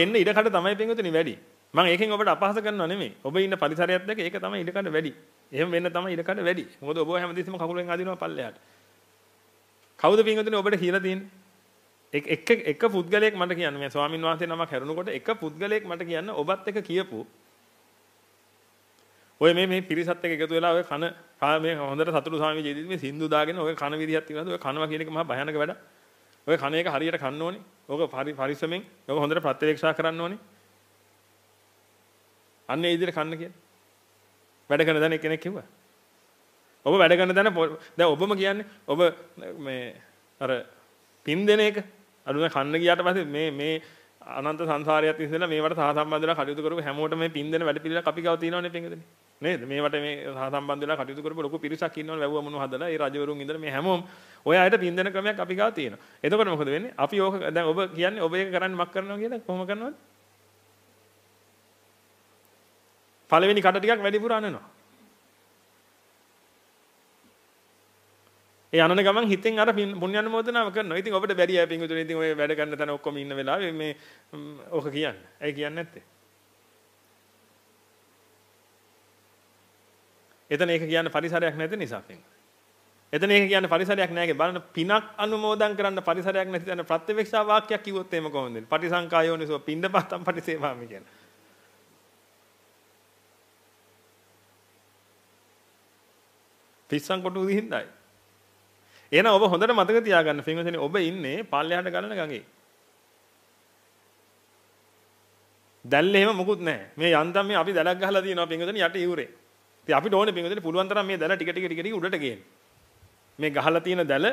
වෙන්න ඉඩකඩ තමයි පින්වතුනි වැඩි. මම ඒකෙන් ඔබට අපහාස කරනව නෙමෙයි. ඔබ ඉන්න පරිසරයත් එක්ක ඒක තමයි ඉඩකඩ වැඩි. එහෙම වෙන්න තමයි ඉඩකඩ වැඩි. මොකද ඔබ හැමදෙස්සම කකුලෙන් අදිනවා පල්ලෙහාට. කවුද පින්වතුනි ඔබට කියලා තියෙන්නේ? එක එක පුද්ගලයෙක් මට කියන්න මේ ස්වාමින් වහන්සේ නමක් හැරුණකොට එක පුද්ගලයෙක් මට කියන්න ඔබත් එක කියපු ඔය මේ මේ පිරිසත් එක්ක එකතු වෙලා ඔය කන මේ හොඳට සතුටු ස්වාමීන් වහන්සේ මේ සින්දු දාගෙන ඔය කන විදිහත් තියනවාද ඔය කනවා කියන එක මහා භයානක වැඩක් ඔය කන එක හරියට කන්න ඕනේ. ඕක පරිස්සමෙන් ඕක හොඳට ප්‍රත්‍යවේක්ෂා කරන්න ඕනේ. අන්න ඒ විදිහට කන්න කියලා. වැඩ කරන දැන කෙනෙක් කිව්වා. ඔබ වැඩ කරන දැන දැන් ඔබම කියන්නේ ඔබ මේ අර පින් දෙන එක අනුන කන්න ගියාට පස්සේ මේ මේ අනන්ත සංසාරයත් ඉඳලා මේවට සහ සම්බන්ධ වෙලා කටයුතු කරපු හැමෝටම මේ පින් දෙන වැඩ පිළිවෙලක් අපි ගාව තියෙනවනේ පින්දනේ. නේද? මේවට මේ සම්බන්ධ වෙලා කටයුතු කරපු ලොකු පිරිසක් ඉන්නවනේ වැව්ව මොනව හදලා ඒ රජවරුන් ඉඳලා මේ හැමෝම ඔය අයට පින් දෙන ක්‍රමයක් අපි ගාව තියෙනවා. එතකොට මොකද වෙන්නේ? අපි ඕක දැන් ඔබ කියන්නේ ඔබ ඒක කරන්නේ මක් කරනවා කියලා කොහොම කරනවද? පළවෙනි කට ටිකක් වැඩිපුර අනනවා. ඒ අනන ගමන් හිතෙන් අර පුණ්‍යනුමෝදනාව කරනවා. ඉතින් ඔබට බැරි ආ පිංගුතුනේ ඉතින් ඔය වැඩ ගන්න තැන ඔක්කොම ඉන්න වෙලාවේ මේ ඕක කියන්න. ඇයි කියන්නේ නැත්තේ? එතන ඒක කියන්න පරිසරයක් නැති නිසා එතන ඒක කියන්න පරිසරයක් නැහැ බලන්න පිනක් අනුමෝදන් කරන්න පරිසරයක් නැති තැන ප්‍රත්‍යවේක්ෂා වාක්‍යයක් කිව්වොත් එහෙම කොහොමද? පටිසංකායෝනිසෝ පින්දපත්තම් පටිසේවාමි කියන්නේ. පිස්සන් කොටු උදින්දයි. එහෙනම් ඔබ හොඳට මතක තියාගන්න පින්වතුනි ඔබ ඉන්නේ පල්ලෙහාට ගලන ගඟේ. දැල්ලේ එහෙම මොකුත් නැහැ. මේ යන්තම් මේ අපි දැලක් ගහලා තියෙනවා පින්වතුනි යට ඉවුරේ. ඉතින් අපිට ඕනේ බින්දුවට පුළුවන් තරම් මේ දැල ටික ටික ටික ටික උඩට ගේන්න. මේ ගහලා තියෙන දැල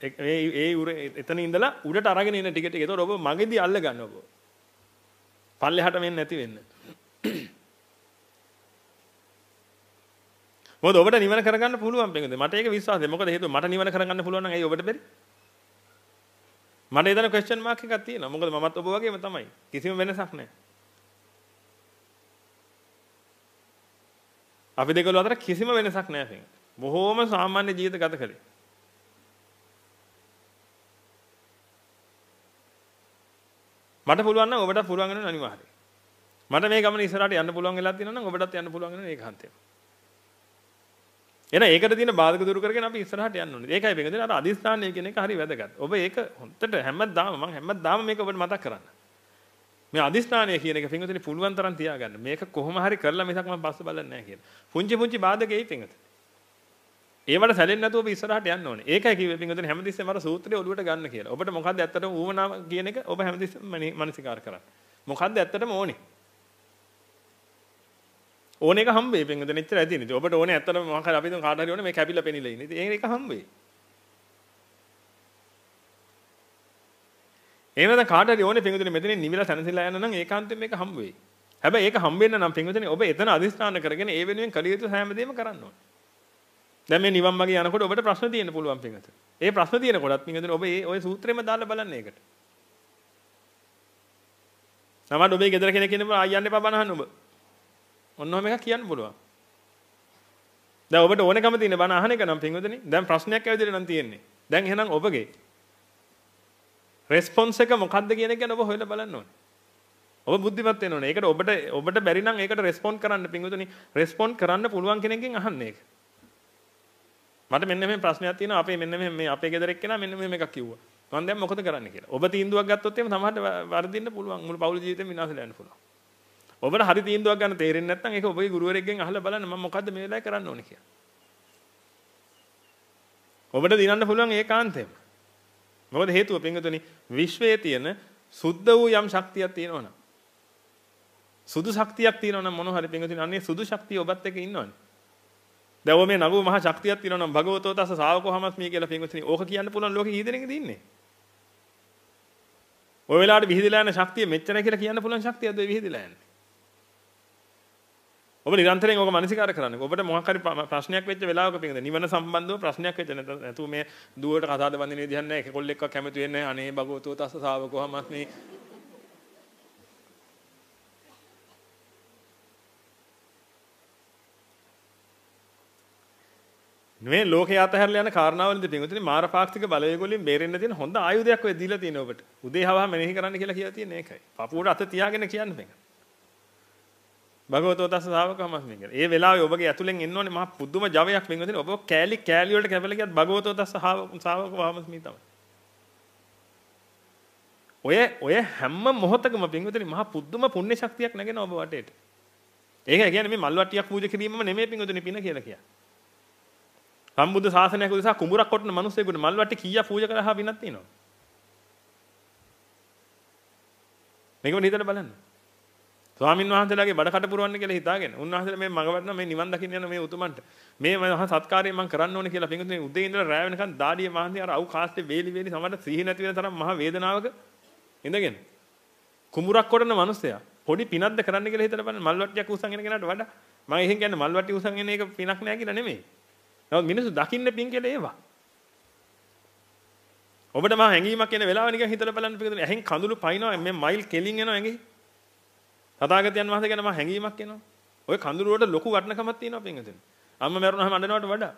ඒ ඒ එතන ඉඳලා උඩට අරගෙන එන ටික ටික. ඒතකොට ඔබ මගේදී අල්ල ගන්න ඔබ. පල්ලෙහාට මෙන්න නැති වෙන්න. මොකද ඔබට නිවන කරගන්න පුළුවන් බින්දුවේ. මට ඒක විශ්වාසයි. මොකද හේතුව මට නිවන කරගන්න පුළුවන් නම් ඇයි ඔබට බැරි? මට එතන question mark එකක් තියෙනවා. මොකද මමත් ඔබ වගේම තමයි. කිසිම වෙනසක් නැහැ. අපි දෙකළු අතර කිසිම වෙනසක් නැහැ පින්. බොහෝම සාමාන්‍ය ජීවිත ගත කළේ. මට පුළුවන් නම් ඔබට පුළුවන් වෙනවා අනිවාර්යයෙන්. මට මේ ගමන ඉස්සරහට යන්න පුළුවන් වෙලා තියෙනවා නම් ඔබටත් යන්න පුළුවන් වෙනවා ඒකාන්තයෙන්. එහෙනම් ඒකට තියෙන බාධක දුරු කරගෙන අපි ඉස්සරහට යන්න ඕනේ. ඒකයි බෙන්ගදෙන අර අදිස්ථානය කියන එක හරි වැදගත්. ඔබ ඒක හොන්දට හැමදාම මම හැමදාම මේක ඔබට මතක් කරන්න. මේ අදිස්ථානය කියන එක පින්වතුනි පුළුවන් තරම් තියාගන්න. මේක කොහොම හරි කරලා මිසක් මම පස්ස බලන්නේ නැහැ කියලා. පුංචි පුංචි බාධකෙයි පින්වතුනි. ඒවට සැලෙන්නේ නැතුව අපි ඉස්සරහට යන්න ඕනේ. ඒකයි කිව්වේ පින්වතුනි හැමතිස්සෙම අර සූත්‍රය ඔලුවට ගන්න කියලා. ඔබට මොකද්ද ඇත්තටම ඌමනාව කියන එක ඔබ හැමතිස්සෙම මනසිකාර කරන්න. මොකද්ද ඇත්තටම ඕනේ? ඕන එක හම්බෙයි පින්වතුනි. එච්චරයි තියෙන්නේ. ඔබට ඕනේ ඇත්තටම මොකක්ද අපි තුන් කාට හරි ඕනේ මේ කැපිලා පෙනිලා ඉන්නේ. ඉතින් ඒක හම්බෙයි. එහෙම නැත්නම් කාට හරි ඕනේ පින්විතනේ මෙතනින් නිවිලා සැනසෙලා යන්න නම් ඒකාන්තයෙන් මේක හම්බ වෙයි. හැබැයි ඒක හම්බ වෙන්න නම් පින්විතනේ ඔබ එතන අදිස්ථාන කරගෙන ඒ වෙනුවෙන් කළ යුතු හැම දෙයක්ම කරන්න ඕනේ. දැන් මේ නිවන් මාගේ යනකොට ඔබට ප්‍රශ්න තියෙන්න පුළුවන් පින්විත. ඒ ප්‍රශ්න තියෙනකොටත් පින්විතනේ ඔබ ඒ ওই සූත්‍රෙම දාලා බලන්න ඒකට. සමහර ඔබේ ගෙදර කෙනෙක් ඉන්නම ආයන්න එපා බනහන්න ඔබ. ඔන්න ඔහම එකක් කියන්න පුළුවන්. දැන් ඔබට ඕනකම තියෙන බන අහන එක නම් පින්විතනේ. දැන් ප්‍රශ්නයක් ඇවිදලා නම් තියෙන්නේ. දැන් එහෙනම් ඔබගේ රෙස්පොන්ස් එක මොකක්ද කියන එක ඔබ හොයලා බලන්න ඕනේ. ඔබ බුද්ධිමත් වෙන්න ඕනේ. ඒකට ඔබට ඔබට බැරි නම් ඒකට රෙස්පොන්ඩ් කරන්න පින්වතුනි. රෙස්පොන්ඩ් කරන්න පුළුවන් කෙනෙක්ගෙන් අහන්න ඒක. මට මෙන්න මේ ප්‍රශ්නයක් තියෙනවා. අපේ මෙන්න මේ මේ අපේ ගෙදර එක්කෙනා මෙන්න මෙහෙම එකක් කිව්වා. මම දැන් මොකද කරන්න කියලා. ඔබ තීන්දුවක් ගත්තොත් එහෙම සමහරට වර්ධින්න පුළුවන්. මුළු පෞල් ජීවිතේම විනාශ වෙන්න පුළුවන්. ඔබට හරි තීන්දුවක් ගන්න තේරෙන්නේ නැත්නම් ඒක ඔබේ ගුරුවරයෙක්ගෙන් අහලා බලන්න මම මොකද්ද මේ වෙලාවේ කරන්න ඕනේ කියලා. ඔබට දිනන්න පුළුවන් ඒකාන්තයෙන්ම. මොකද හේතුව පින්වතුනි විශ්වයේ තියෙන සුද්ධ වූ යම් ශක්තියක් තියෙනවනම් සුදු ශක්තියක් තියෙනවනම් මොන හරි පින්වතුනි අන්නේ සුදු ශක්තිය ඔබත් එක්ක ඉන්නවනේ. දැන් ඔය මේ නගු මහා ශක්තියක් තියෙනවනම් භගවතෝ තස්ස ශාවකෝ හමස්මී කියලා පින්වතුනි ඕක කියන්න පුළුවන් ලෝකෙ කී දෙනෙක්ද ඉන්නේ? ඔය වෙලාවට විහිදලා යන ශක්තිය මෙච්චරයි කියලා කියන්න පුළුවන් ශක්තියක්ද ඔය විහිදලා යන්නේ? ඔබ නිරන්තරයෙන් ඕක මනසිකාර කරන්න. ඔබට මොකක් හරි ප්‍රශ්නයක් වෙච්ච වෙලාවක පින්ද නිවන සම්බන්ධව ප්‍රශ්නයක් වෙච්ච නැතු මේ දුවට කතාද බඳින විදිහක් නැහැ. එක කොල්ලෙක්ව කැමති වෙන්නේ අනේ භගවතුෝ තස්ස ශාවකෝ හමස්මි මේ ලෝකේ අතහැරලා යන කාරණාවලින්ද පිටුතුනි මාර පාක්ෂික බලවේග වලින් බේරෙන්න තියෙන හොඳ ආයුධයක් ඔය දීලා තියෙනවා ඔබට. උදේ හවහ මෙනෙහි කරන්න කියලා කියලා තියෙන එකයි. පපුවට අත තියාගෙන කියන්නේ මේක. භගවතෝ තස්ස ශාවකමස් මින් ඒ වෙලාවේ ඔබගේ ඇතුලෙන් එන්න ඕනේ මහා පුදුම ජවයක් වෙන් වෙන ඔබ කෑලි කෑලි වලට කැපලා ගියත් භගවතෝ තස්ස ශාවක වහමස් මින් තමයි. ඔය ඔය හැම මොහොතකම පින්විතනි මහා පුදුම පුණ්‍ය ශක්තියක් නැගෙන ඔබ වටේට. ඒක කියන්නේ මේ මල් වට්ටියක් පූජා කිරීමම නෙමෙයි පින්විතනි පින කියලා කියන්නේ. සම්බුද්ධ ශාසනයක උදෙසා කුඹුරක් කොටන මිනිස්සුෙකුට මල් වට්ටි කීයක් පූජා කරලා හා පිනක් තියෙනවා. මේකම නිතර බලන්න. ස්වාමින් වහන්සේලාගේ බඩ කට පුරවන්න කියලා හිතාගෙන උන්වහන්සේලා මේ මඟ වටන මේ නිවන් දකින්න යන මේ උතුමන්ට මේ මහා සත්කාරය මම කරන්න ඕනේ කියලා පිඟුතුනේ උදේ ඉඳලා රැ වෙනකන් දාඩිය මහන්සි අර අවු කාස්ටේ වේලි වේලි සමහර සිහි නැති වෙන තරම් මහා වේදනාවක ඉඳගෙන කුඹුරක් කොටන මිනිස්සයා පොඩි පිනක්ද කරන්න කියලා හිතලා බලන්න මල් වට්ටියක් උසන්ගෙන කෙනාට වඩා මම එහෙන් කියන්නේ මල් වට්ටිය උසන්ගෙන එක පිනක් නෑ කියලා නෙමෙයි. නමුත් මිනිස්සු දකින්න පින් කියලා ඒවා. ඔබට මම හැංගීමක් එන වෙලාව නිකන් හිතලා බලන්න පිඟුතුනේ ඇහෙන් කඳුළු පයින්නවා මේ මයිල් කෙලින් එනවා ඇඟේ තථාගතයන් වහන්සේ ගැන මම හැඟීමක් එනවා. ඔය කඳුරුවට ලොකු වටිනකමක් තියෙනවා පින්වතුනි. අම්ම මැරුණාම අඬනවට වඩා.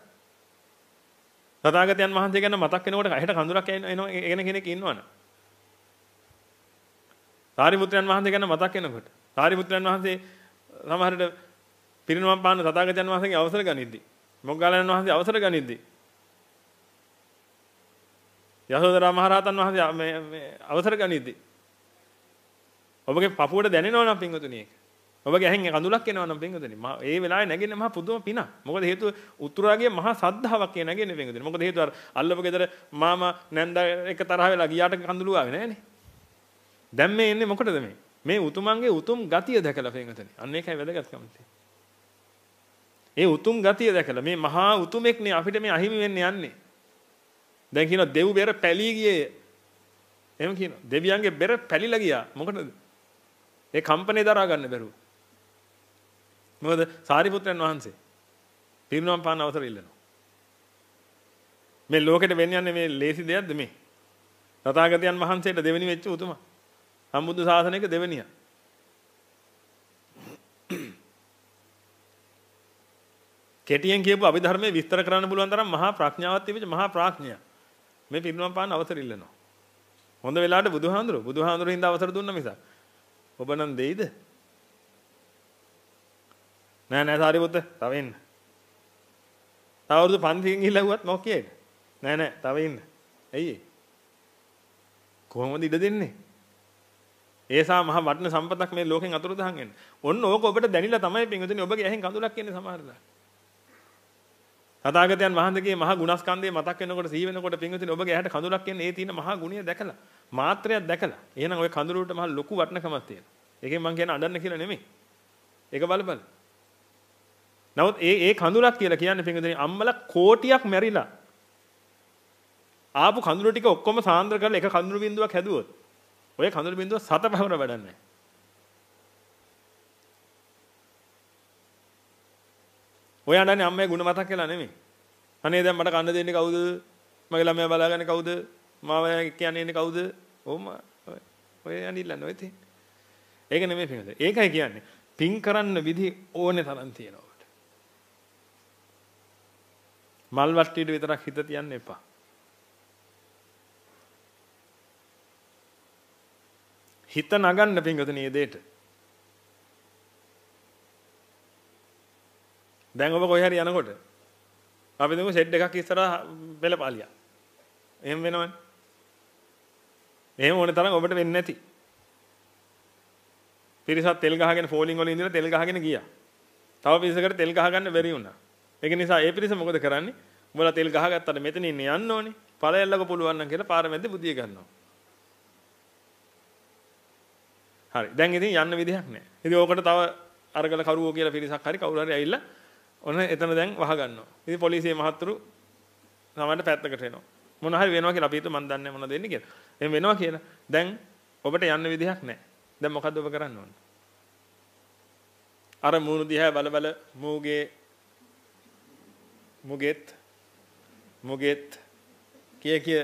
තථාගතයන් වහන්සේ ගැන මතක් වෙනකොට ඇහෙට කඳුරක් එනවා එන කෙනෙක් ඉන්නවනේ. සාරිපුත්‍රයන් වහන්සේ ගැන මතක් වෙනකොට සාරිපුත්‍රයන් වහන්සේ සමහරට පිරිනමම් පාන්න තථාගතයන් වහන්සේගේ අවසර ගනිද්දි මොග්ගලයන් වහන්සේ අවසර ගනිද්දි යසෝදරා මහරහතන් වහන්සේ මේ අවසර ගනිද්දි ඔබගේ පපුවට දැනෙනවනම් පින්වතුනි ඒක. ඔබගේ ඇහෙන් කඳුලක් එනවනම් පින්වතුනි. ඒ වෙලාවේ නැගෙන මහා පුදුම පිනක්. මොකද හේතුව උතුරාගේ මහා සද්ධාාවක් කියන නැගෙන පින්වතුනි. මොකද හේතුව අර අල්ලපු ගෙදර මාමා නැන්දා එක තරහ වෙලා ගියාට කඳුළු ආවේ නෑනේ. දැන් මේ එන්නේ මොකටද මේ? මේ උතුමන්ගේ උතුම් ගතිය දැකලා පින්වතුනි. අන්න ඒකයි වැදගත්කම ඒ උතුම් ගතිය දැකලා මේ මහා උතුමෙක්නේ අපිට මේ අහිමි වෙන්න යන්නේ. දැන් කියනවා දෙව් බෙර පැලී ගියේ. එහෙම කියනවා. දෙවියන්ගේ බෙර පැලිලා ගියා. මොකටද? ඒ කම්පනේ දරා ගන්න බැරුව. මොකද සාරිපුත්‍රයන් වහන්සේ පිරිනවම් පාන අවසර ඉල්ලනවා. මේ ලෝකෙට වෙන්න යන්නේ මේ ලේසි දෙයක්ද මේ? තථාගතයන් වහන්සේට දෙවෙනි වෙච්ච උතුමා. සම්බුද්ධ ශාසනයක දෙවෙනියා. කෙටියෙන් කියපු අභිධර්මයේ විස්තර කරන්න පුළුවන් තරම් මහා ප්‍රඥාවක් තිබිච්ච මහා ප්‍රඥයා. මේ පිරිනවම් පාන අවසර ඉල්ලනවා. හොඳ වෙලාවට බුදුහාඳුරු බුදුහාඳුරු හින්දා අවසර දුන්න මිසක් ඔබ නම් දෙයිද? නෑ නෑ සාරිපුත්ත තව ඉන්න. තව අවුරුදු 500කින් ගිහිල්ලා වුවත් මොකක් කියයිද? නෑ නෑ තව ඉන්න. ඇයි කොහොමද ඉඩ දෙන්නේ? ඒසා මහ වටින සම්පතක් මේ ලෝකෙන් අතුරුදහන් වෙන. ඔන්න ඕක ඔබට දැනිලා තමයි පින්විතනේ ඔබගේ ඇහෙන් කඳුලක් එන්නේ සමහරලා. තථාගතයන් වහන්සේගේ මහා ගුණස්කන්ධය මතක් වෙනකොට සිහි වෙනකොට පින්විතනේ ඔබගේ ඇහැට කඳුලක් එන්නේ ඒ තියෙන මහා ගුණය දැකලා. මාත්‍රයක් දැකලා. එහෙනම් ওই කඳුළුට මහ ලොකු වටිනකමක් තියෙනවා. ඒකෙන් මම කියන්නේ අඬන්න කියලා නෙමෙයි. ඒක බලබල. නමුත් ඒ ඒ කඳුලක් කියලා කියන්නේ පින්වදෙනි අම්මලා කෝටියක් මැරිලා ආපු කඳුළු ටික ඔක්කොම සාන්ද්‍ර කරලා එක කඳුළු බිඳුවක් හැදුවොත් ඔය කඳුළු බිඳුව සතපහවර වැඩන්නේ ඔය අඬන්නේ අම්මේ ಗುಣ මතක් කියලා නෙමෙයි. අනේ දැන් මට කන්න දෙන්නේ කවුද? මගේ ළමයා බලාගන්නේ කවුද? මාව කියන්නේ කවුද? ඕම ඔය අනිල්ලන්න ඔය තියෙන. ඒක නෙමෙයි පින්වද. ඒකයි කියන්නේ. පින් කරන්න විදි ඕනේ තරම් තියෙනවා. මල් වට්ටියට විතරක් හිත තියන්න එපා. හිත නගන්න පින්වතුනි මේ දෙයට. දැන් ඔබ කොහේ හරි යනකොට අපි දුමු ෂෙඩ් එකක් ඉස්සරහා පෙළපාලියා. එහෙම වෙනවනේ. එහෙම ඕන තරම් ඔබට වෙන්නේ නැති. පිරිසක් තෙල් ගහගෙන ෆෝලිං වල ඉඳලා තෙල් ගහගෙන ගියා. තව පිරිසකට තෙල් ගහගන්න බැරි වුණා. ඒක නිසා ඒ පිරිස මොකද කරන්නේ? උඹලා තෙල් ගහගත්තට මෙතන ඉන්න යන්න ඕනේ. පළයල්ලක පුළුවන් නම් කියලා පාර මැද්දේ බුදිය ගන්නවා. හරි. දැන් ඉතින් යන්න විදිහක් නැහැ. ඉතින් ඕකට තව අරගල කරුවෝ කියලා පිරිසක් හරි කවුරු හරි ඇවිල්ලා ඔන්න එතන දැන් වහ ගන්නවා. ඉතින් පොලිසිය මහතුරු සමහරට පැත්තකට එනවා. මොන හරි වෙනවා කියලා අපි හිතුව මන් දන්නේ මොනවද වෙන්නේ කියලා. එහෙම වෙනවා කියලා. දැන් ඔබට යන්න විදිහක් නැහැ. දැන් මොකද්ද ඔබ කරන්න ඕන? අර මූණු දිහා බල බල මූගේ මුගෙත් මුගෙත් කිය කිය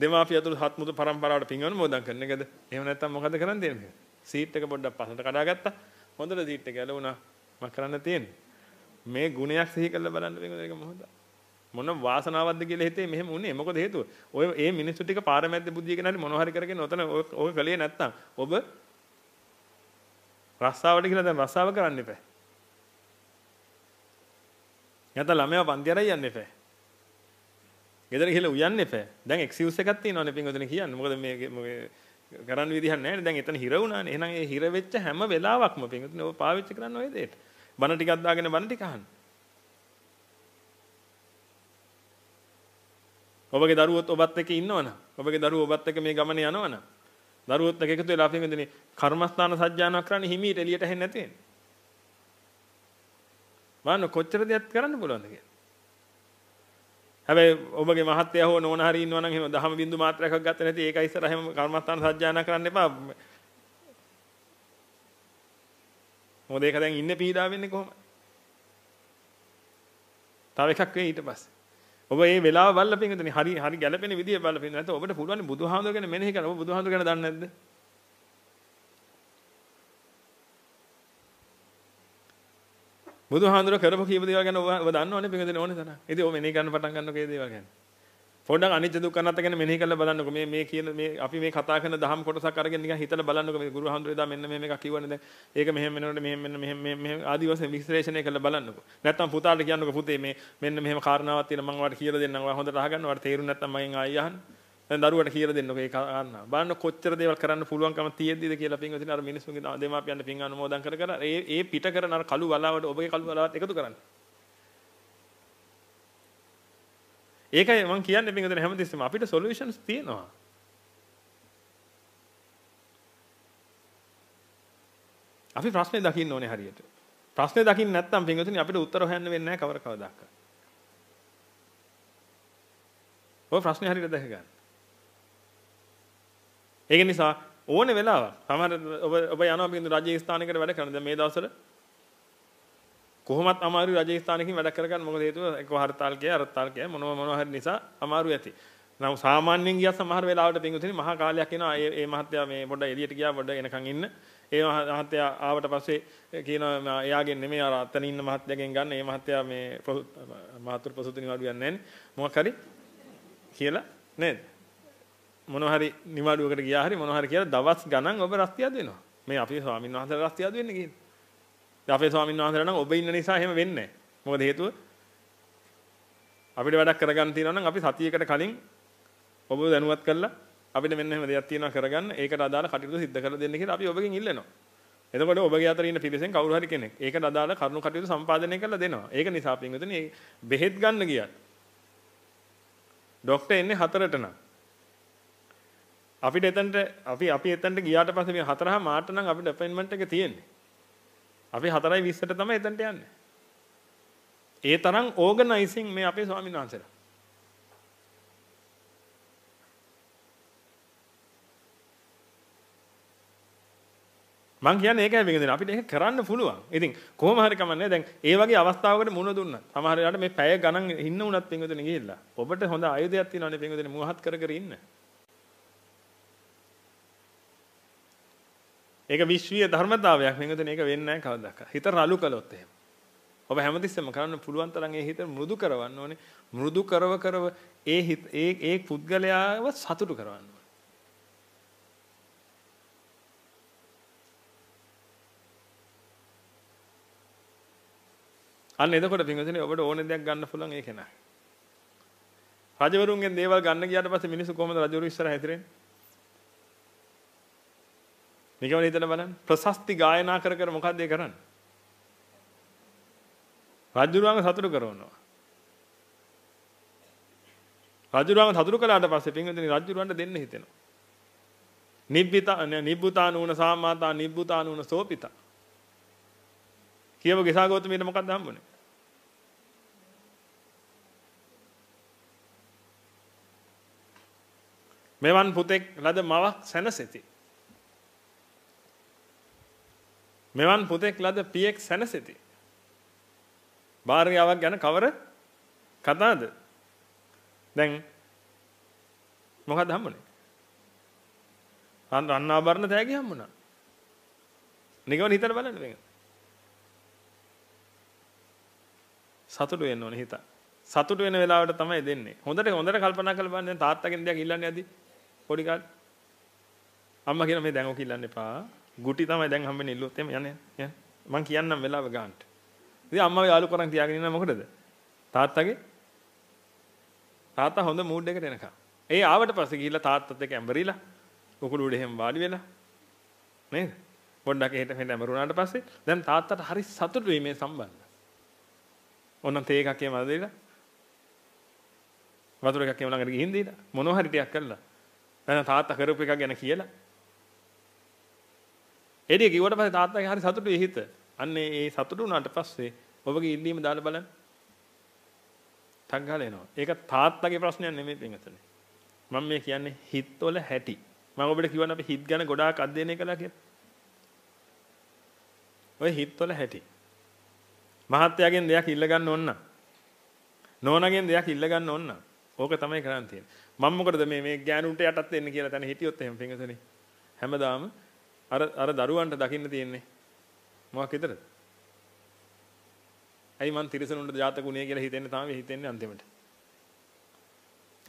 දෙමාපිය අතුළු හත් මුතු පරම්පරාවට පින්වන්න මොදන් කරන එකද? එහෙම නැත්නම් මොකද කරන්න දෙන්නේ? සීට් එක පොඩ්ඩක් පස්සට කඩාගත්තා. හොඳට සීට් එක ඇලවුණා. මම කරන්න තියෙන්නේ මේ ගුණයක් සිහි කරලා බලන්න මේක මොහොතක්. මොන වාසනාවක්ද කියලා හිතේ මෙහෙම වුණේ මොකද හේතුව? ඔය ඒ මිනිස්සු ටික පාරමැද්ද බුද්ධිය කියන හරි මොන හරි කරගෙන ඔතන ඔය කලේ නැත්තම් ඔබ රස්සාවට කියලා දැන් රස්සාව කරන්න එපා. නැත්නම් ළමයා පන්ති අරයි යන්න එපා. ගෙදර ගිහලා උයන්න එපා. දැන් එක්ස්කියුස් එකක් තියෙනවානේ පින්වතුනි කියන්න. මොකද මේ කරන්න විදිහක් නැහැ දැන් එතන හිර වුණානේ. එහෙනම් ඒ හිර වෙච්ච හැම වෙලාවකම පින්වතුනි ඔබ පාවිච්චි කරන්න ඔය දෙයට. බණ ටිකක් දාගෙන බණ ටික අහන්න. ඔබගේ දරුවොත් ඔබත් එක්ක ඉන්නවනම් ඔබගේ දරුවෝ ඔබත් එක්ක මේ ගමනේ යනවනම් දරුවොත් එක්ක එකතු වෙලා අපි මෙතන කර්මස්ථාන සජ්ජානක් කරන්නේ හිමීට එළියට හෙන්නේ නැති වෙන්නේ. බලන්න කොච්චර දෙයක් කරන්න පුළුවන්ද කියලා. හැබැයි ඔබගේ මහත්ය හෝ නෝන හරි ඉන්නවා නම් එහෙම දහම බින්දු මාත්‍රයක් ගත්තේ නැති ඒක ඉස්සරහ හැම කර්මස්ථාන සජ්ජානක් කරන්න එපා. මොකද ඒක දැන් ඉන්නේ පීඩා වෙන්නේ කොහොමද? තව එකක් වෙයි ඊට පස්සේ. ඔබ මේ වෙලාව බලලා පින්විතනේ හරි හරි ගැළපෙන විදිය බලලා පින්විතනේ නැත්නම් ඔබට පුළුවන් බුදුහාමුදුර ගැන මෙනෙහි කරලා ඔබ බුදුහාමුදුර ගැන දන්නේ නැද්ද? බුදුහාමුදුර කරපු කීප දේවල් ගැන ඔබ දන්නවනේ පින්විතනේ ඕනේ තරම්. ඉතින් ඔබ මෙනෙහි කරන්න පටන් ගන්නකෝ ඒ දේවල් ගැන. පොඩ්ඩක් අනිත්‍ය දුක්ඛනාත ගැන මෙනෙහි කරලා බලන්නකෝ මේ මේ කියන මේ අපි මේ කතා කරන දහම් කොටසක් අරගෙන නිකන් හිතලා බලන්නකෝ මේ ගුරුහාමුදුරේ දා මෙන්න මෙහෙම එකක් කිව්වනේ දැන් ඒක මෙහෙම වෙනකොට මෙහෙම මෙන්න මෙහෙම මෙහෙම ආදි වශයෙන් විශ්ලේෂණය කරලා බලන්නකෝ නැත්තම් පුතාට කියන්නකෝ පුතේ මේ මෙන්න මෙහෙම කාරණාවක් තියෙනවා මම ඔයාලට කියලා දෙන්නම් ඔයා හොඳට අහගන්න ඔයාලට තේරුම් නැත්තම් මගෙන් ආයෙ අහන්න දැන් දරුවට කියලා දෙන්නකෝ ඒ කාරණා බලන්න කොච්චර දේවල් කරන්න පුළුවන්කම තියෙද්දිද කියලා පින්වතුනි අර මිනිස්සුන්ගේ දෙමාපියන් පින් අනුමෝදන් කර කර ඒ ඒ පිට කරන අර කළු වලාවට ඔබගේ කළු වලාවත් එකතු කරන්නේ ඒකයි මම කියන්නේ මේකට හැමතිස්සෙම අපිට සොලියුෂන්ස් තියෙනවා. අපි ප්‍රශ්නේ දකින්න ඕනේ හරියට. ප්‍රශ්නේ දකින්න නැත්නම් පින්වතුනි අපිට උත්තර හොයන්න වෙන්නේ නැහැ කවර කවදාකවත්. ඔය ප්‍රශ්නේ හරියට දැක ගන්න. ඒක නිසා ඕනේ වෙලාව සමහර ඔබ ඔබ යනවා පින්වතුනි රජයේ ස්ථානයකට වැඩ කරන දැන් මේ දවස්වල කොහොමත් අමාරු රජයේ ස්ථානකින් වැඩ කරගන්න මොකද හේතුව එක හර්තාල්කය අර්තාල්කය මොනවා මොනවා හරි නිසා අමාරු ඇති. නම් සාමාන්‍යයෙන් ගියා සමහර වෙලාවට පින්විතින් මහා කාලයක් එනවා ඒ මහත්තයා මේ පොඩ්ඩ එළියට ගියා පොඩ්ඩ එනකන් ඉන්න. ඒ මහත්තයා ආවට පස්සේ කියනවා එයාගෙන් නෙමෙයි අර අතන ඉන්න මහත්තයාගෙන් ගන්න. ඒ මහත්තයා මේ මහතුරු ප්‍රසූති නිවාඩු යන්නේ නැහැ නේ. කියලා නේද? මොනවා හරි නිවාඩුවකට ගියා හරි මොනවා හරි කියලා දවස් ගණන් ඔබ රස්තියද වෙනවා. මේ අපි ස්වාමින්වහන්සේලා රස්තියද වෙන්නේ කියන්නේ. අපේ ස්වාමීන් වහන්සේලා නම් ඔබ ඉන්න නිසා එහෙම වෙන්නේ නැහැ. මොකද හේතුව අපිට වැඩක් කරගන්න තියෙනවා නම් අපි සතියකට කලින් ඔබ දැනුවත් කරලා අපිට මෙන්න එහෙම දෙයක් තියෙනවා කරගන්න ඒකට අදාළ කටයුතු සිද්ධ කරලා දෙන්න කියලා අපි ඔබගෙන් ඉල්ලනවා. එතකොට ඔබගේ අතර ඉන්න පිරිසෙන් කවුරු හරි කෙනෙක් ඒකට අදාළ කරුණු කටයුතු සම්පාදනය කරලා දෙනවා. ඒක නිසා පින්විතනි මේ බෙහෙත් ගන්න ගියත් ડોක්ටර් එන්නේ හතරට නම් අපිට එතනට අපි අපි එතනට ගියාට පස්සේ මේ හතරහ මාට නම් අපිට අපොයින්ට්මන්ට් එක තියෙන්නේ. අපි 4:20ට තමයි එතනට යන්නේ. ඒ තරම් ඕගනයිසින් මේ අපේ ස්වාමීන් වහන්සේලා. මං කියන්නේ ඒකයි මේක දෙන අපිට ඒක කරන්න පුළුවන්. ඉතින් කොහොම හරි කමන්නේ දැන් ඒ වගේ අවස්ථාවකට මුණ දුන්නා. සමහර වෙලාවට මේ පැය ගණන් ඉන්න උනත් පින්විතනේ ගිහිල්ලා. ඔබට හොඳ ආයුධයක් තියෙනවානේ පින්විතනේ මුවහත් කර කර ඉන්න. ඒක විශ්වීය ධර්මතාවයක්. මේකෙන් ඒක වෙන්නේ නැහැ කවදාවත්. හිත රළු කළොත් එහෙම. ඔබ හැමතිස්සෙම කරන්න පුළුවන් තරම් ඒ හිත මෘදු කරවන්න ඕනේ. මෘදු කරව කරව ඒ හිත ඒ ඒ පුද්ගලයාව සතුටු කරවන්න ඕනේ. අන්න එතකොට පින්වතුනි ඔබට ඕන දෙයක් ගන්න පුළුවන් ඒ කෙනා. රජවරුන්ගෙන් දේවල් ගන්න ගියාට පස්සේ මිනිස්සු කොහොමද රජවරු ඉස්සරහ හැදිරෙන්නේ? නිකමන හිතන බලන්න ප්‍රශස්ති ගායනා කර කර මොකක්ද ඒ කරන්නේ? රජුරුවන්ව සතුටු කරනවා. රජුරුවන්ව සතුටු කළාට පස්සේ පින්විතනි රජුරුවන්ට දෙන්න හිතෙනවා. නිබ්බිතා නිබ්බුතානූන සාමාතා නිබ්බුතානූන සෝපිතා. කියව ගෙසා ගෞතමීට මොකක්ද හම්බුනේ? මෙවන් පුතෙක් ලද මවක් සැනසෙති. මෙවන් පුතෙක් ලද පියෙක් සැනසෙති. භාර්යාවක් ගැන කවර කතාද? දැන් මොකද හම්බුනේ? රන් ආභරණ තෑගි හම්බුණා. නිකන් හිතලා බලන්න මේක. සතුටු වෙන්න ඕනේ හිත. සතුටු වෙන වෙලාවට තමයි දෙන්නේ. හොඳට හොඳට කල්පනා කරලා බලන්න දැන් තාත්තගෙන් දෙයක් ඉල්ලන්නේ ඇති. පොඩි කාලේ. අම්මා කියන මේ දැන් ඔක ඉල්ලන්න එපා. ගුටි තමයි දැන් හම්බෙන්නේ ඉල්ලුවොත් එහෙම යන්නේ යන්නේ. මං කියන්නම් වෙලාව ගන්නට. ඉතින් අම්මා යාළු කරන් තියාගෙන ඉන්න මොකටද? තාත්තගේ තාත්තා හොඳ මූඩ් එකට එනකම්. ඒ ආවට පස්සේ ගිහිල්ලා තාත්තත් එක්ක ඇඹරිලා කුකුළු උඩ එහෙම වාඩි වෙලා නේද? පොඩ්ඩක් එහෙට මෙහෙට ඇඹරුණාට පස්සේ දැන් තාත්තට හරි සතුටුයි මේ සම්බන්ධ. ඕනම් තේ එකක් එහෙම අදලා වතුර එකක් එහෙම ළඟට ගිහින් දීලා මොනවා හරි ටිකක් කළා. දැන් තාත්තා කරපු එකක් ගැන කියලා එළිය කිව්වට පස්සේ තාත්තගේ හරි සතුටුයි හිත. අන්න ඒ සතුටු වුණාට පස්සේ ඔබගේ ඉල්ලීම දාලා බලන්න. ටක් ගාලා එනවා. ඒක තාත්තගේ ප්‍රශ්නයක් නෙමෙයි පින්වතුනි. මම මේ කියන්නේ හිත්වල හැටි. මම ඔබට කියවන අපි හිත් ගැන ගොඩාක් අධ්‍යයනය කළා කියලා. ඔය හිත්වල හැටි. මහත්යාගෙන් දෙයක් ඉල්ල ගන්න ඕන. නෝනගෙන් දෙයක් ඉල්ල ගන්න ඕන. ඕක තමයි කරන් තියෙන්නේ. මම මොකටද මේ මේ ගෑනුන්ට යටත් වෙන්න කියලා තන හිටියොත් එහෙම පින්වතුනි. හැමදාම අර අර දරුවන්ට දකින්න තියෙන්නේ මොකක් විතරද? ඇයි මං තිරසනුන්ට ජාතක උනේ කියලා හිතෙන්නේ තාම හිතෙන්නේ අන්තිමට.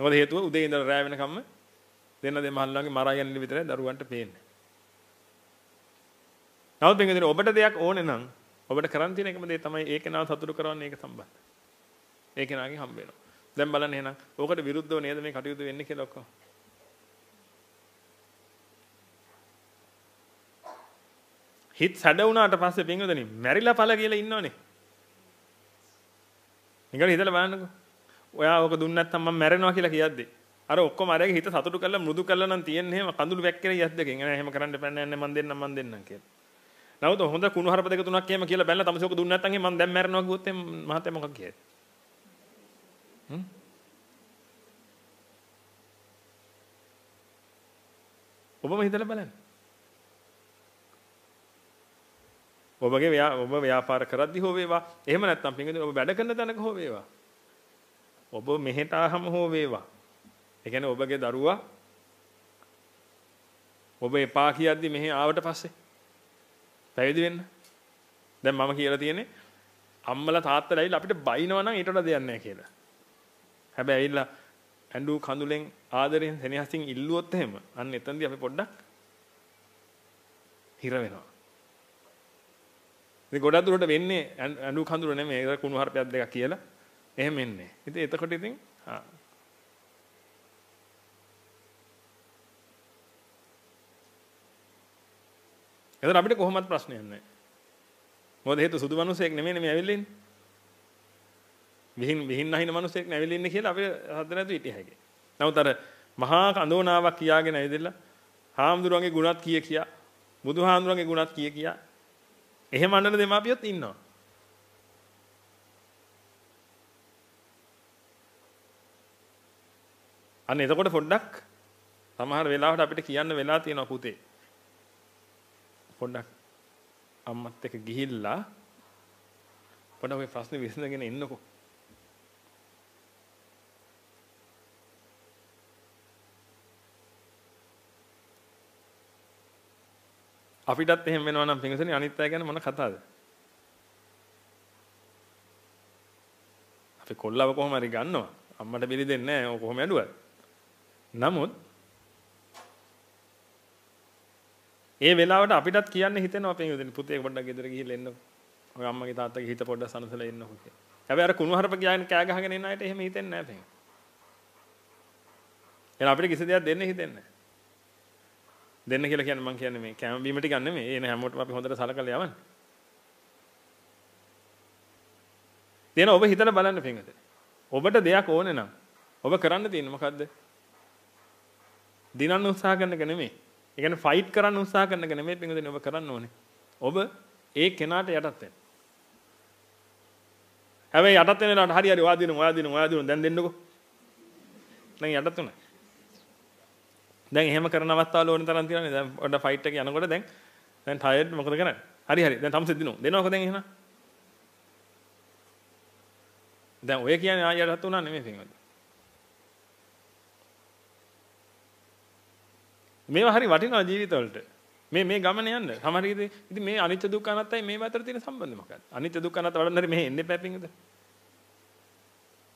මොකද හේතුව උදේ ඉඳලා රෑ වෙනකම්ම දෙන්න දෙමහල්ලාගේ මරාගෙන ඉන්න විතරයි දරුවන්ට පේන්නේ. නමුත් බෙන්ගදින ඔබට දෙයක් ඕනේ නම් ඔබට කරන් තියෙන එකම දේ තමයි ඒක නාව සතුටු කරවන්නේ ඒක සම්බන්ධ. ඒක නාගේ හම්බ වෙනවා. දැන් බලන්න එහෙනම් ඕකට විරුද්ධව නේද මේ කටයුතු වෙන්නේ කියලා ඔක්කොම. හිත සැඩ වුණාට පස්සේ පින්වදනි මැරිලා ඵල කියලා ඉන්නවනේ. නිකන් හිතලා බලන්නකෝ. ඔයා ඕක දුන්නේ නැත්නම් මම මැරෙනවා කියලා කියද්දී අර ඔක්කොම අරගෙන හිත සතුටු කරලා මෘදු කරලා නම් තියෙන්නේ එහෙම කඳුළු වැක්කේ යද්දකින්. එහෙම කරන්න දෙපැන්න නැහැ මම දෙන්නම් මම දෙන්නම් කියලා. නැවත හොඳ කුණු හරප දෙක තුනක් එහෙම කියලා බැලලා තමසෝක දුන්නේ නැත්නම් මම දැන් මැරෙනවා කිව්වොත් එම් මහත්ය මොකක් කියයිද? හ්ම්? ඔබම හිතලා බලන්න. ඔබගේ ඔබ ව්‍යාපාර කරද්දී හෝ වේවා. එහෙම නැත්නම් පින්වතුනි ඔබ වැඩ කරන තැනක හෝ වේවා. ඔබ මෙහෙට ආවම හෝ වේවා. ඒ කියන්නේ ඔබගේ දරුවා ඔබ එපා කියද්දි මෙහි ආවට පස්සේ පැවිදි වෙන්න. දැන් මම කියලා තියෙන්නේ අම්මලා තාත්තලා ඇවිල්ලා අපිට බයිනවා නම් ඊට වඩා දෙයක් නැහැ කියලා. හැබැයි ඇවිල්ලා ඇඬු කඳුලෙන් ආදරෙන් සෙනෙහසින් ඉල්ලුවොත් එහෙම අන්න එතනදී අපි පොඩ්ඩක් හිර වෙනවා. ඉතින් ගොඩක් දුරට වෙන්නේ ඇඬු කඳුර නෙමෙයි ඒක කුණු හරපයක් දෙකක් කියලා එහෙම එන්නේ. ඉතින් එතකොට ඉතින් ආ එතන අපිට කොහොමවත් ප්‍රශ්නයක් නැහැ. මොකද හේතුව සුදු මිනිසෙක් නෙමෙයි මේ ඇවිල්ලා ඉන්නේ. විහින් විහින් නැහින මිනිසෙක් නැවිල්ලා ඉන්නේ කියලා අපිට හද නැතු හිටිය හැකියි. නමුත් අර මහා කඳෝනාවක් කියාගෙන ඇවිදලා හාමුදුරුවන්ගේ ගුණත් කිය කියා බුදුහාමුදුරුවන්ගේ ගුණත් කිය කියා එහෙම අඬන දෙමාපියොත් ඉන්නවා. අන්න එතකොට පොඩ්ඩක් සමහර වෙලාවට අපිට කියන්න වෙලා තියෙනවා පුතේ. පොඩ්ඩක් අම්මත් එක්ක ගිහිල්ලා පොඩ්ඩක් ඔය ප්‍රශ්නේ විසඳගෙන ඉන්නකෝ. අපිටත් එහෙම වෙනවා නම් පිංගුසනේ අනිත් අය ගැන මොන කතාවද? අපි කොල්ලව කොහොම හරි ගන්නවා. අම්මට බිලි දෙන්නේ නැහැ. කොහොම ඇඬුවත්. නමුත් ඒ වෙලාවට අපිටත් කියන්න හිතෙනවා පිංගුසනේ පුතේ පොඩ්ඩක් ගෙදර ගිහිල්ලා එන්නකො. ඔය අම්මගේ තාත්තගේ හිත පොඩ්ඩක් සනසලා ඉන්නකො කියලා. හැබැයි අර කුණුහරුප ගියාගෙන කෑ ගහගෙන එන අයට එහෙම හිතෙන්නේ නැහැ පිංගු. එහෙනම් අපිට කිසි දෙයක් දෙන්න හිතෙන්නේ නැහැ. දෙන්න කියලා කියන්නේ මම කියන්නේ මේ කැම බීමටි ගන්න මේ එන හැමෝටම අපි හොඳට සලකලා යවන්න. දෙන ඔබ හිතලා බලන්න පින්විත. ඔබට දෙයක් ඕනේ නම් ඔබ කරන්න තියෙන්නේ මොකද්ද? දිනන්න උත්සාහ කරන එක නෙමෙයි. ඒ කියන්නේ ෆයිට් කරන්න උත්සාහ කරන එක නෙමෙයි පින්විතනේ ඔබ කරන්න ඕනේ. ඔබ ඒ කෙනාට යටත් වෙන්න. හැබැයි යටත් වෙන වෙලාවට හරි හරි ඔයා දිනු ඔයා දිනු ඔයා දිනු දැන් දෙන්නකෝ. දැන් යටත් උනේ. දැන් එහෙම කරන අවස්ථාවල ඕන තරම් තියෙනවානේ. දැන් ඔන්න ෆයිට් එක යනකොට දැන් දැන් ටයර්ඩ් මොකද කරන්නේ? හරි හරි. දැන් තමුසෙ දිනුවා. දෙනවක දැන් එහෙනම්? දැන් ඔය කියන්නේ ආයෙත් උනා නෙමෙයි පින්වත්. මේවා හරි වටිනවා ජීවිතවලට. මේ මේ ගමන යන්න. සමහර කීදී ඉතින් මේ අනිත්‍ය දුක්ඛ අනාත්තයි මේ අතර තියෙන සම්බන්ධය මොකක්ද? අනිත්‍ය දුක්ඛ අනාත්ත වලඳරි මෙහෙ එන්න එපා පිංගද?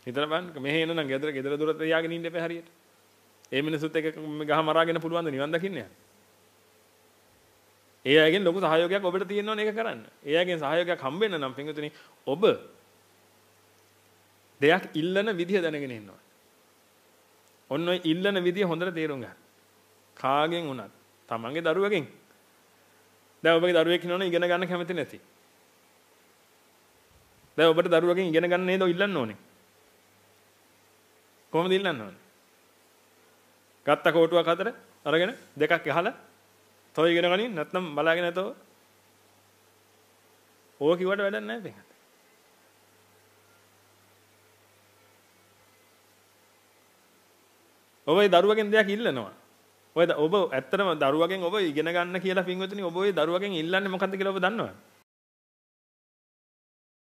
හිතලා බලන්න මෙහෙ එනනම් ගෙදර ගෙදර දුරට යාගෙන ඉන්න එපා හරියට. ඒ මිනිසුත් එක ගහ මරාගෙන පුළුවන් ද නිවන් දකින්න යන්න. ඒ අයගෙන් ලොකු සහයෝගයක් ඔබට තියෙනවා මේක කරන්න. ඒ අයගෙන් සහයෝගයක් හම්බෙන්න නම් පින්විතනි ඔබ දෙයක් ඉල්ලන විදිය දැනගෙන ඉන්නවා. ඔන්න ඔය ඉල්ලන විදිය හොඳට තේරුම් ගන්න. කාගෙන් වුණත්, තමන්ගේ දරුවගෙන්. දැන් ඔබගේ දරුවෙක් ඉන්නවනේ ඉගෙන ගන්න කැමති නැති. දැන් ඔබට දරුවගෙන් ඉගෙන ගන්න නේද ඉල්ලන්න ඕනේ. කොහොමද ඉල්ලන්න ඕනේ? ගත්ත කෝටුවක් අතර අරගෙන දෙකක් යහලා තව ඉගෙන ගනින් නැත්නම් බලාගෙන තව ඕක කිව්වට වැඩක් නැහැ පිටත්. ඔබේ දරුවගෙන් දෙයක් ඉල්ලනවා. ඔය ඔබ ඇත්තටම දරුවගෙන් ඔබ ඉගෙන ගන්න කියලා පින්වතුනි ඔබ ওই දරුවගෙන් ඉල්ලන්නේ මොකද්ද කියලා ඔබ දන්නවද?